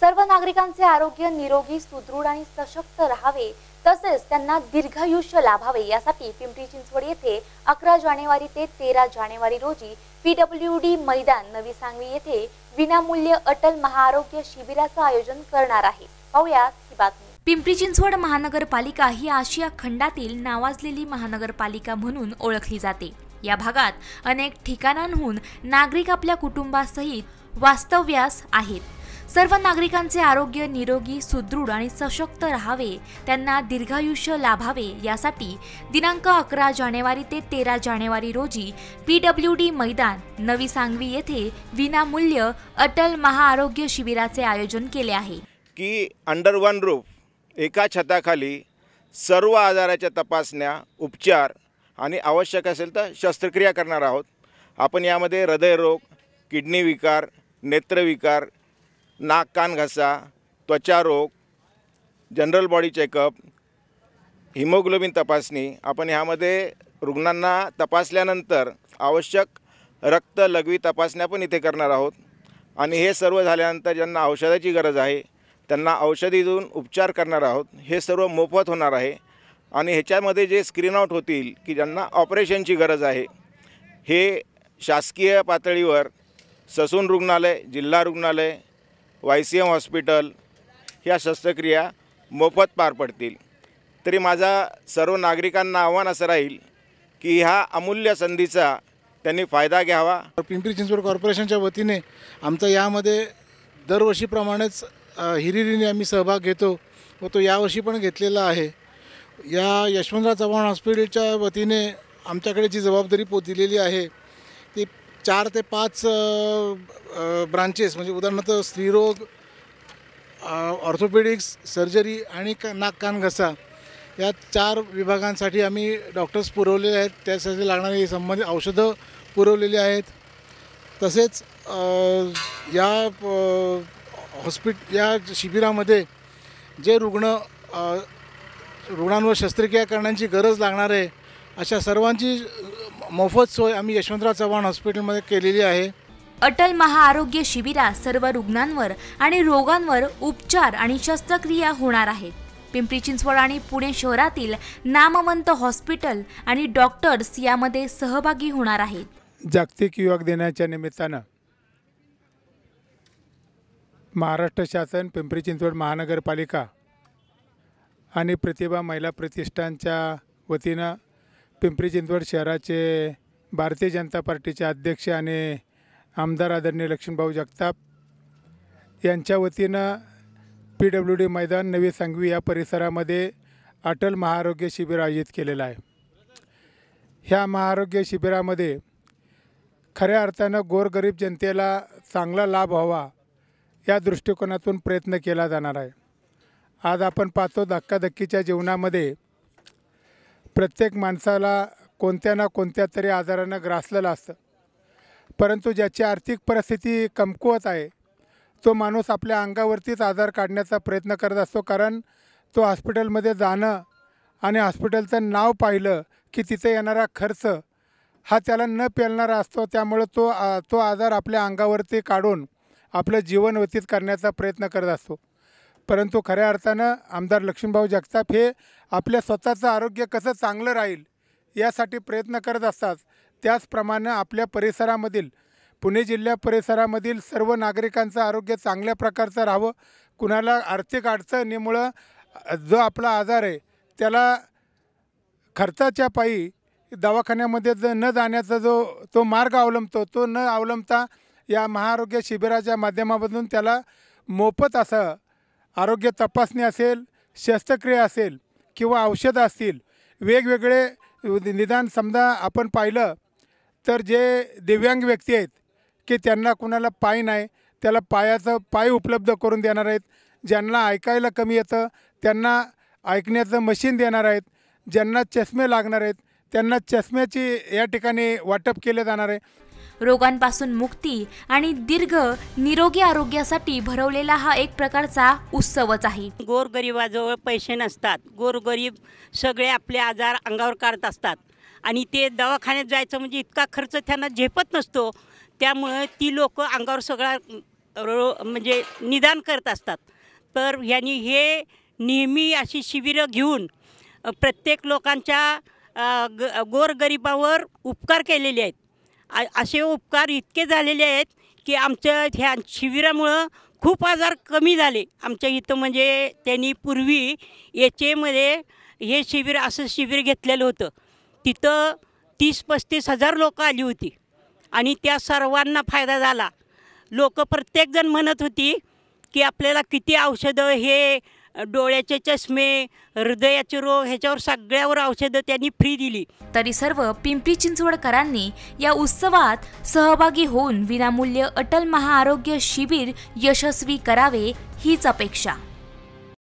सर्व नागरिकांचे आरोग्य निरोगी सुदृढ आणि सशक्त राहावे तसेच त्यांना दीर्घायुष्य लाभावे यासाठी पिंपरी चिंचवड येथे अकरा जानेवारी ते तेरा जानेवारी रोजी पीडब्ल्यू डी मैदान नवी सांगवी येथे विनामूल्य अटल महाआरोग्य शिबिराचं आयोजन करणार आहे पाहूया ही बातमी पिंपरी चिंचवड महानगरपालिका ही आशिया खंडातील नावाजलेली महानगरपालिका म्हणून ओळखली जाते या भागात अनेक ठिकाणांहून नागरिक आपल्या कुटुंबासहित वास्तव्यास आहेत सर्व नागरिकांचे आरोग्य निरोगी सुदृढ आणि सशक्त राहावे त्यांना दीर्घायुष्य लाभावे यासाठी दिनांक अकरा जानेवारी ते तेरा जानेवारी रोजी पी डब्ल्यू डी मैदान नवी सांगवी येथे विनामूल्य अटल महाआरोग्य शिबिराचे आयोजन केले आहे की अंडर वन रूफ एका छताखाली सर्व आजाराच्या तपासण्या उपचार आणि आवश्यक असेल तर शस्त्रक्रिया करणार आहोत आपण यामध्ये हृदयरोग किडनी विकार नेत्रविकार नाक कान घसा त्वचारोग जनरल बॉडी चेकअप हिमोग्लोबिन तपासणी आपण ह्यामध्ये रुग्णांना तपासल्यानंतर आवश्यक रक्त लघवी तपासण्या पण इथे करणार आहोत आणि हे सर्व झाल्यानंतर ज्यांना औषधाची गरज आहे त्यांना औषधी उपचार करणार आहोत हे सर्व मोफत होणार आहे आणि ह्याच्यामध्ये जे स्क्रीन आउट होतील की ज्यांना ऑपरेशनची गरज आहे हे शासकीय पातळीवर ससून रुग्णालय जिल्हा रुग्णालय वाय सी एम हॉस्पिटल ह्या शस्त्रक्रिया मोफत पार पडतील तरी माझा सर्व नागरिकांना आव्हान असं राहील की ह्या अमूल्य संधीचा त्यांनी फायदा घ्यावा पिंपरी चिंचवड कॉर्पोरेशनच्या वतीने आमचा यामध्ये दरवर्षीप्रमाणेच हिरिरीने आम्ही सहभाग घेतो व तो यावर्षी पण घेतलेला आहे या यशवंतराव चव्हाण हॉस्पिटलच्या वतीने आमच्याकडे जी जबाबदारी पो दिलेली आहे चार ते पाच ब्रांचेस म्हणजे उदाहरणार्थ स्त्रीरोग ऑर्थोपेडिक्स सर्जरी आणि क नाक कान घसा या चार विभागांसाठी आम्ही डॉक्टर्स पुरवलेले आहेत त्यासाठी लागणारी संबंधित औषधं पुरवलेली आहेत तसेच या हॉस्पिट या शिबिरामध्ये जे रुग्ण रुग्णांवर शस्त्रक्रिया करण्याची गरज लागणार आहे अशा सर्वांची मोफत सोय आम्ही यशवंतराव चव्हाण हॉस्पिटलमध्ये केलेली आहे अटल महाआरोग्य शिबिरात सर्व रुग्णांवर आणि रोगांवर उपचार आणि शस्त्रक्रिया होणार आहे पिंपरी चिंचवड आणि पुणे शहरातील नामवंत हॉस्पिटल आणि डॉक्टर्स यामध्ये सहभागी होणार आहेत जागतिक युवक दिनाच्या निमित्तानं महाराष्ट्र शासन पिंपरी चिंचवड महानगरपालिका आणि प्रतिभा महिला प्रतिष्ठानच्या वतीनं पिंपरी चिंचवड शहराचे भारतीय जनता पार्टीचे अध्यक्ष आणि आमदार आदरणीय लक्ष्मीभाऊ जगताप यांच्या वतीनं पी डब्ल्यू डी मैदान नवी सांगवी या परिसरामध्ये अटल महाआरोग्य शिबिर आयोजित केलेलं आहे ह्या महाआरोग्य शिबिरामध्ये खऱ्या अर्थानं गोरगरीब जनतेला चांगला लाभ व्हावा या दृष्टिकोनातून प्रयत्न केला जाणार आहे आज आपण पाहतो धक्काधक्कीच्या जीवनामध्ये प्रत्येक माणसाला कोणत्या ना कोणत्या तरी आजारानं ग्रासलेलं असतं परंतु ज्याची आर्थिक परिस्थिती कमकुवत आहे तो माणूस आपल्या अंगावरतीच आजार काढण्याचा प्रयत्न करत असतो कारण तो हॉस्पिटलमध्ये जाणं आणि हॉस्पिटलचं नाव पाहिलं की तिथे येणारा खर्च हा त्याला न पेलणारा असतो त्यामुळं तो तो आजार आपल्या अंगावरती काढून आपलं जीवन व्यतीत करण्याचा प्रयत्न करत असतो परंतु खऱ्या अर्थानं आमदार लक्ष्मीभाऊ जगताप हे आपल्या स्वतःचं आरोग्य कसं चांगलं राहील यासाठी प्रयत्न करत असतात त्याचप्रमाणे आपल्या परिसरामधील पुणे जिल्ह्या परिसरामधील सर्व नागरिकांचं आरोग्य चांगल्या प्रकारचं राहावं कुणाला आर्थिक अडचणीमुळं जो आपला आजार आहे त्याला खर्चाच्या पायी दवाखान्यामध्ये ज न जाण्याचा जो तो मार्ग अवलंबतो तो न अवलंबता या महाआरोग्य शिबिराच्या माध्यमामधून त्याला मोफत असं आरोग्य तपासणी असेल शस्त्रक्रिया असेल किंवा औषधं असतील वेगवेगळे निदान समजा आपण पाहिलं तर जे दिव्यांग व्यक्ती आहेत की त्यांना कुणाला पाय नाही त्याला पायाचं पाय उपलब्ध करून देणार आहेत ज्यांना ऐकायला कमी येतं त्यांना ऐकण्याचं मशीन देणार आहेत ज्यांना चष्मे लागणार आहेत त्यांना चष्म्याची या ठिकाणी वाटप केले जाणार आहे रोगांपासून मुक्ती आणि दीर्घ निरोगी आरोग्यासाठी भरवलेला हा एक प्रकारचा उत्सवच आहे गोरगरीबाजवळ पैसे नसतात गोरगरीब सगळे आपले आजार अंगावर काढत असतात आणि ते दवाखान्यात जायचं म्हणजे इतका खर्च त्यांना झेपत नसतो त्यामुळे ती लोक अंगावर सगळा रो म्हणजे निदान करत असतात तर यांनी हे नेहमी अशी शिबिरं घेऊन प्रत्येक लोकांच्या ग गोरगरिबावर उपकार केलेले आहेत आ असे उपकार इतके झालेले आहेत की आमच्या ह्या शिबिरामुळं खूप आजार कमी झाले आमच्या इथं म्हणजे त्यांनी पूर्वी एच एमध्ये हे शिबिर असं शिबिर घेतलेलं होतं तिथं तीस पस्तीस हजार लोकं आली होती आणि त्या सर्वांना फायदा झाला लोकं प्रत्येकजण म्हणत होती की आपल्याला किती औषधं हे डोळ्याचे चष्मे हृदयाचे रोग ह्याच्यावर सगळ्यावर औषधं त्यांनी फ्री दिली तरी सर्व पिंपरी चिंचवडकरांनी या उत्सवात सहभागी होऊन विनामूल्य अटल महाआरोग्य शिबिर यशस्वी करावे हीच अपेक्षा